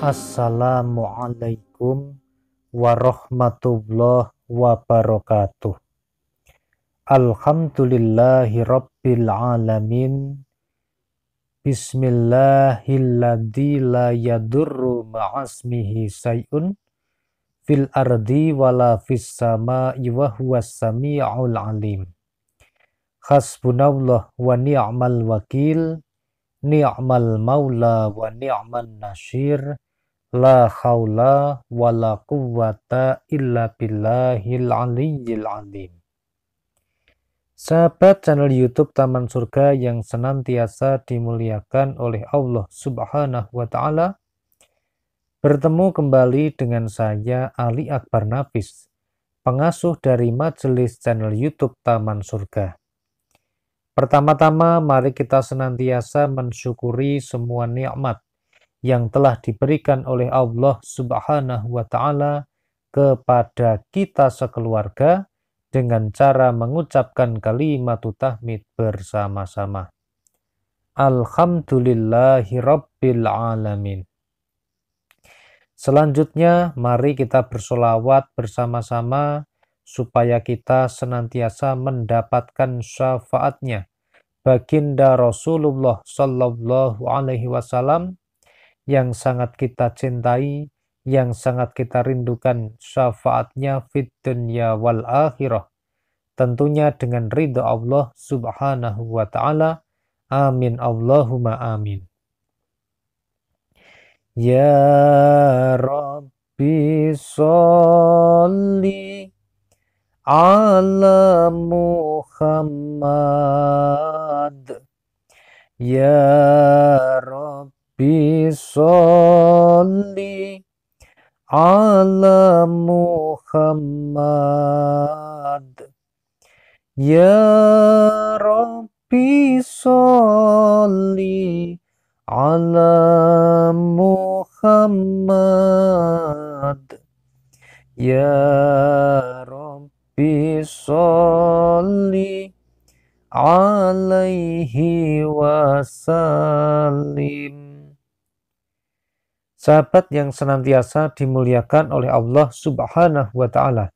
Assalamualaikum warahmatullahi wabarakatuh. Alhamdulillahi rabbil alamin. Bismillahilladzi la yadurru ma'asmihi say'un fil ardi wala fis sama'i wa huwa sami'ul alim. Hasbunallah wa ni'mal wakil, ni'mal maula wa ni'mal nasyir La haula wa la quwwata illa billahil aliyyil alim. Sahabat channel YouTube Taman Surga yang senantiasa dimuliakan oleh Allah Subhanahu wa taala, bertemu kembali dengan saya Ali Akbar Nafis, pengasuh dari majelis channel YouTube Taman Surga. Pertama-tama mari kita senantiasa mensyukuri semua nikmat yang telah diberikan oleh Allah Subhanahu wa taala kepada kita sekeluarga dengan cara mengucapkan kalimat tahmid bersama-sama. Alhamdulillahi Selanjutnya, mari kita bersolawat bersama-sama supaya kita senantiasa mendapatkan syafaatnya. Baginda Rasulullah Sallallahu Alaihi Wasallam yang sangat kita cintai, yang sangat kita rindukan syafaatnya fit dunia wal akhirah. Tentunya dengan ridho Allah subhanahu wa ta'ala. Amin Allahumma amin. Ya Rabbi salli ala Muhammad. Ya Rabbi ربي صل على محمد يا ربي صل على محمد يا ربي صل عليه وسلم sahabat yang senantiasa dimuliakan oleh Allah Subhanahu wa Ta'ala.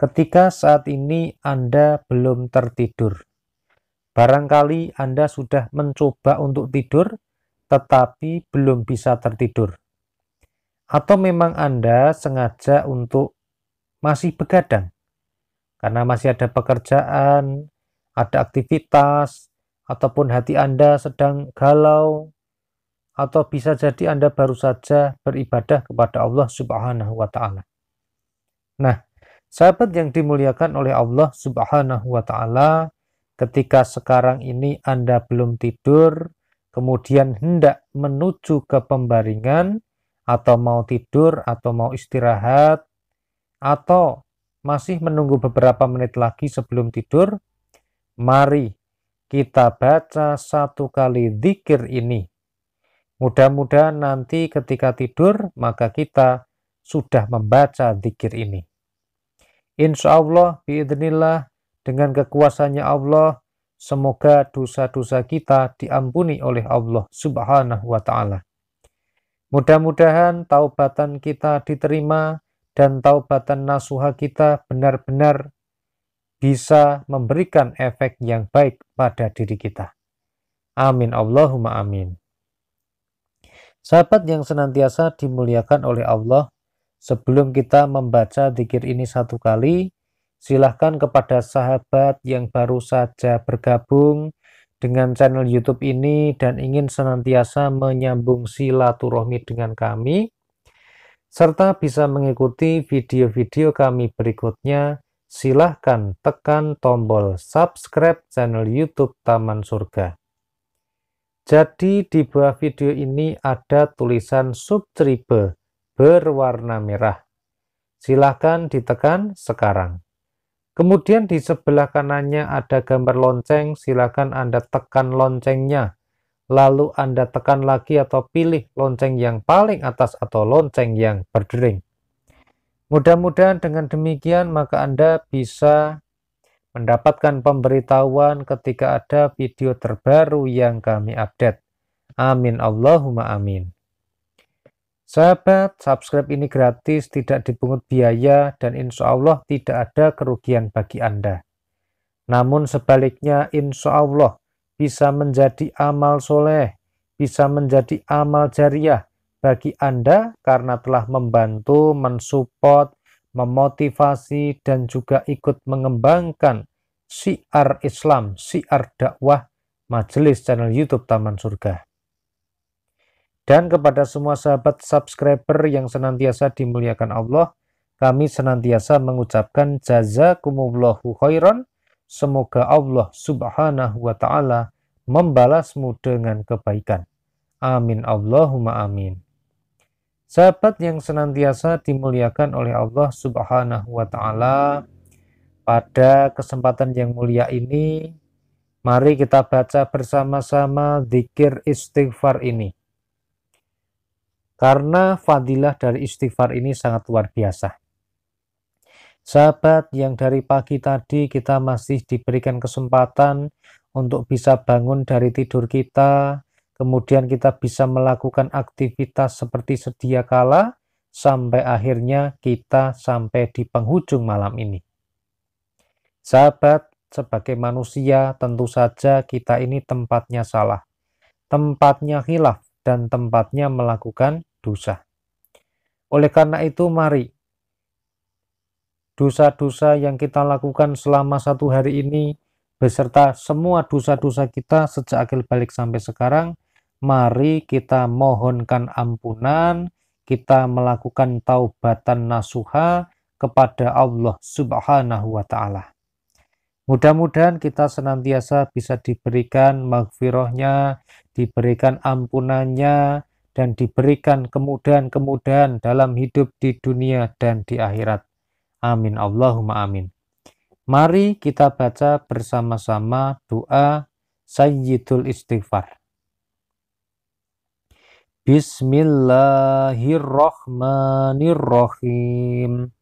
Ketika saat ini Anda belum tertidur, barangkali Anda sudah mencoba untuk tidur tetapi belum bisa tertidur, atau memang Anda sengaja untuk masih begadang karena masih ada pekerjaan, ada aktivitas, ataupun hati Anda sedang galau, atau bisa jadi Anda baru saja beribadah kepada Allah Subhanahu wa taala. Nah, sahabat yang dimuliakan oleh Allah Subhanahu wa taala, ketika sekarang ini Anda belum tidur, kemudian hendak menuju ke pembaringan atau mau tidur atau mau istirahat atau masih menunggu beberapa menit lagi sebelum tidur, mari kita baca satu kali zikir ini Mudah-mudahan nanti ketika tidur, maka kita sudah membaca zikir ini. Insya Allah, biidnillah, dengan kekuasaannya Allah, semoga dosa-dosa kita diampuni oleh Allah subhanahu wa ta'ala. Mudah-mudahan taubatan kita diterima dan taubatan nasuha kita benar-benar bisa memberikan efek yang baik pada diri kita. Amin Allahumma amin. Sahabat yang senantiasa dimuliakan oleh Allah, sebelum kita membaca dikir ini satu kali, silahkan kepada sahabat yang baru saja bergabung dengan channel YouTube ini dan ingin senantiasa menyambung silaturahmi dengan kami, serta bisa mengikuti video-video kami berikutnya, silahkan tekan tombol subscribe channel YouTube Taman Surga. Jadi di bawah video ini ada tulisan subtribe berwarna merah. Silahkan ditekan sekarang. Kemudian di sebelah kanannya ada gambar lonceng, silahkan Anda tekan loncengnya. Lalu Anda tekan lagi atau pilih lonceng yang paling atas atau lonceng yang berdering. Mudah-mudahan dengan demikian maka Anda bisa mendapatkan pemberitahuan ketika ada video terbaru yang kami update. Amin Allahumma amin. Sahabat, subscribe ini gratis, tidak dipungut biaya, dan insya Allah tidak ada kerugian bagi Anda. Namun sebaliknya, insya Allah bisa menjadi amal soleh, bisa menjadi amal jariah bagi Anda karena telah membantu, mensupport, memotivasi dan juga ikut mengembangkan siar Islam, siar dakwah majelis channel YouTube Taman Surga. Dan kepada semua sahabat subscriber yang senantiasa dimuliakan Allah, kami senantiasa mengucapkan jazakumullahu khairan. Semoga Allah subhanahu wa ta'ala membalasmu dengan kebaikan. Amin Allahumma amin. Sahabat yang senantiasa dimuliakan oleh Allah Subhanahu wa taala. Pada kesempatan yang mulia ini, mari kita baca bersama-sama zikir istighfar ini. Karena fadilah dari istighfar ini sangat luar biasa. Sahabat yang dari pagi tadi kita masih diberikan kesempatan untuk bisa bangun dari tidur kita, kemudian kita bisa melakukan aktivitas seperti sedia kala sampai akhirnya kita sampai di penghujung malam ini. Sahabat, sebagai manusia tentu saja kita ini tempatnya salah, tempatnya khilaf, dan tempatnya melakukan dosa. Oleh karena itu mari, dosa-dosa yang kita lakukan selama satu hari ini beserta semua dosa-dosa kita sejak akhir balik sampai sekarang mari kita mohonkan ampunan, kita melakukan taubatan nasuha kepada Allah Subhanahu wa taala. Mudah-mudahan kita senantiasa bisa diberikan maghfirahnya, diberikan ampunannya, dan diberikan kemudahan-kemudahan dalam hidup di dunia dan di akhirat. Amin. Allahumma amin. Mari kita baca bersama-sama doa Sayyidul Istighfar. Bismillahirrahmanirrahim.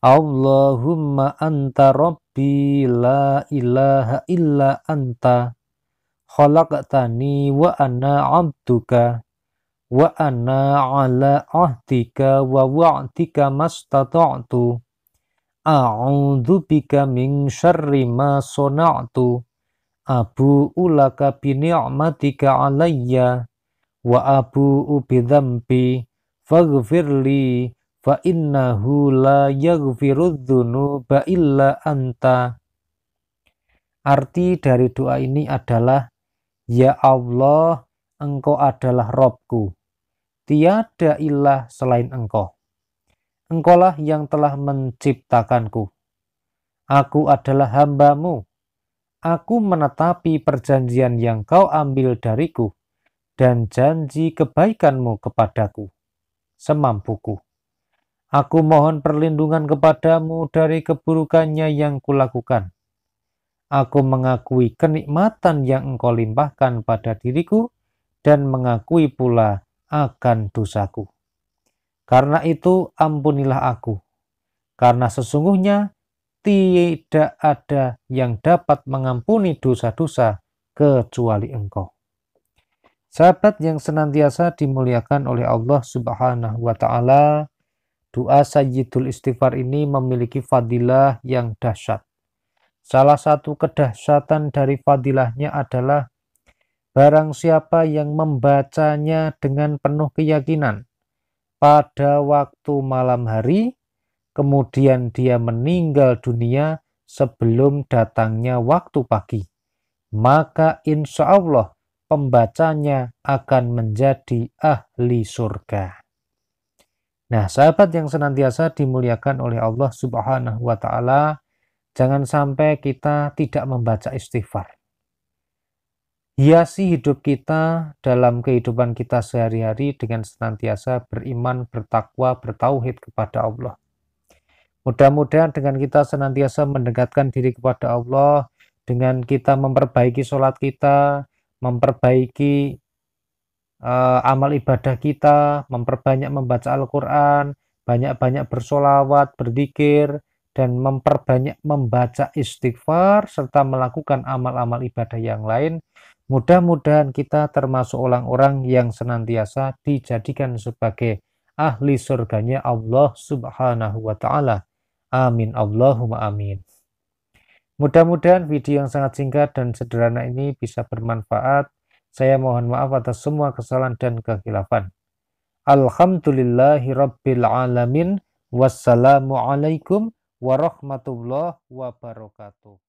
Allahumma anta rabbi la ilaha illa anta khalaqtani wa ana abduka wa ana ala ahdika wa wa'tika mastata'tu A'udhu bika min syarri ma sona'tu abu ulaka bi alayya wa abu bidzambi faghfirli fa innahu la yaghfirudzunuba illa anta Arti dari doa ini adalah Ya Allah, engkau adalah Robku. Tiada ilah selain engkau. Engkaulah yang telah menciptakanku. Aku adalah hambamu. Aku menetapi perjanjian yang kau ambil dariku dan janji kebaikanmu kepadaku semampuku. Aku mohon perlindungan kepadamu dari keburukannya yang kulakukan. Aku mengakui kenikmatan yang engkau limpahkan pada diriku dan mengakui pula akan dosaku. Karena itu ampunilah aku, karena sesungguhnya tidak ada yang dapat mengampuni dosa-dosa kecuali engkau. Sahabat yang senantiasa dimuliakan oleh Allah Subhanahu wa taala, doa Sayyidul Istighfar ini memiliki fadilah yang dahsyat. Salah satu kedahsyatan dari fadilahnya adalah barang siapa yang membacanya dengan penuh keyakinan pada waktu malam hari, kemudian dia meninggal dunia sebelum datangnya waktu pagi. Maka insya Allah pembacanya akan menjadi ahli surga. Nah, sahabat yang senantiasa dimuliakan oleh Allah Subhanahu wa taala, jangan sampai kita tidak membaca istighfar. Hiasi hidup kita dalam kehidupan kita sehari-hari dengan senantiasa beriman, bertakwa, bertauhid kepada Allah. Mudah-mudahan dengan kita senantiasa mendekatkan diri kepada Allah, dengan kita memperbaiki sholat kita, memperbaiki uh, amal ibadah kita, memperbanyak membaca Al-Quran, banyak-banyak bersolawat, berdikir, dan memperbanyak membaca istighfar serta melakukan amal-amal ibadah yang lain. Mudah-mudahan kita termasuk orang-orang yang senantiasa dijadikan sebagai ahli surganya Allah Subhanahu wa taala. Amin Allahumma amin. Mudah-mudahan video yang sangat singkat dan sederhana ini bisa bermanfaat. Saya mohon maaf atas semua kesalahan dan kekhilafan. Alhamdulillahirrabbilalamin. Wassalamualaikum warahmatullahi wabarakatuh.